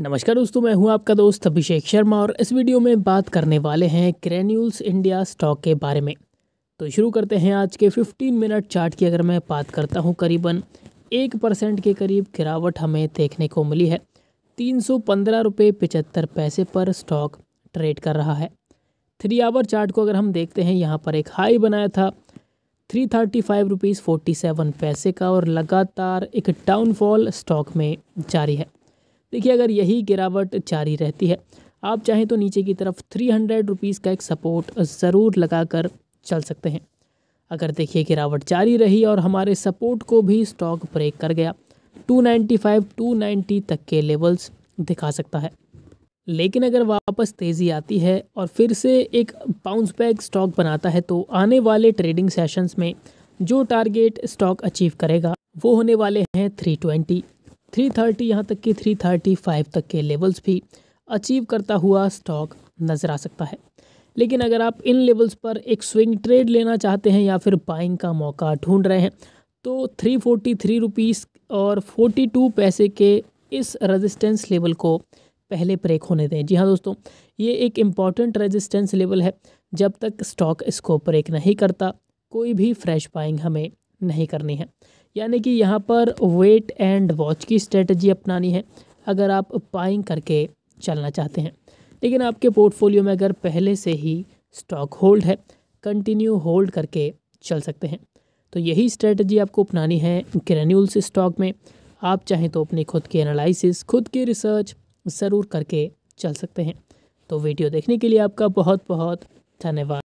नमस्कार दोस्तों मैं हूं आपका दोस्त अभिषेक शर्मा और इस वीडियो में बात करने वाले हैं क्रेन्यूल्स इंडिया स्टॉक के बारे में तो शुरू करते हैं आज के 15 मिनट चार्ट की अगर मैं बात करता हूं करीबन एक परसेंट के करीब गिरावट हमें देखने को मिली है तीन सौ पंद्रह रुपये पचहत्तर पैसे पर स्टॉक ट्रेड कर रहा है थ्री आवर चार्ट को अगर हम देखते हैं यहाँ पर एक हाई बनाया था three thirty five rupees forty seven पैसे का और लगातार एक डाउनफॉल स्टॉक में जारी है देखिए अगर यही गिरावट जारी रहती है आप चाहें तो नीचे की तरफ थ्री हंड्रेड रुपीज़ का एक सपोर्ट ज़रूर लगा कर चल सकते हैं अगर देखिए गिरावट जारी रही और हमारे सपोर्ट को भी स्टॉक ब्रेक कर गया 295 290 तक के लेवल्स दिखा सकता है लेकिन अगर वापस तेज़ी आती है और फिर से एक बाउंस बैक स्टॉक बनाता है तो आने वाले ट्रेडिंग सेशंस में जो टारगेट स्टॉक अचीव करेगा वो होने वाले हैं ट्वेंटी थ्री थर्टी यहाँ तक कि थ्री थर्टी फाइव तक के लेवल्स भी अचीव करता हुआ स्टॉक नज़र आ सकता है लेकिन अगर आप इन लेवल्स पर एक स्विंग ट्रेड लेना चाहते हैं या फिर बाइंग का मौका ढूंढ रहे हैं तो थ्री फोर्टी थ्री रुपीज़ और फोर्टी टू पैसे के इस रेजिस्टेंस लेवल को पहले ब्रेक होने दें जी हाँ दोस्तों ये एक इम्पॉर्टेंट रेजिस्टेंस लेवल है जब तक स्टॉक इसको ब्रेक नहीं करता कोई भी फ्रेश बाइंग हमें नहीं करनी है यानी कि यहाँ पर वेट एंड वॉच की स्ट्रेटजी अपनानी है अगर आप पाइंग करके चलना चाहते हैं लेकिन आपके पोर्टफोलियो में अगर पहले से ही स्टॉक होल्ड है कंटिन्यू होल्ड करके चल सकते हैं तो यही स्ट्रेटजी आपको अपनानी है ग्रेन्यूल्स स्टॉक में आप चाहें तो अपने खुद के एनालिसिस खुद की रिसर्च ज़रूर करके चल सकते हैं तो वीडियो देखने के लिए आपका बहुत बहुत धन्यवाद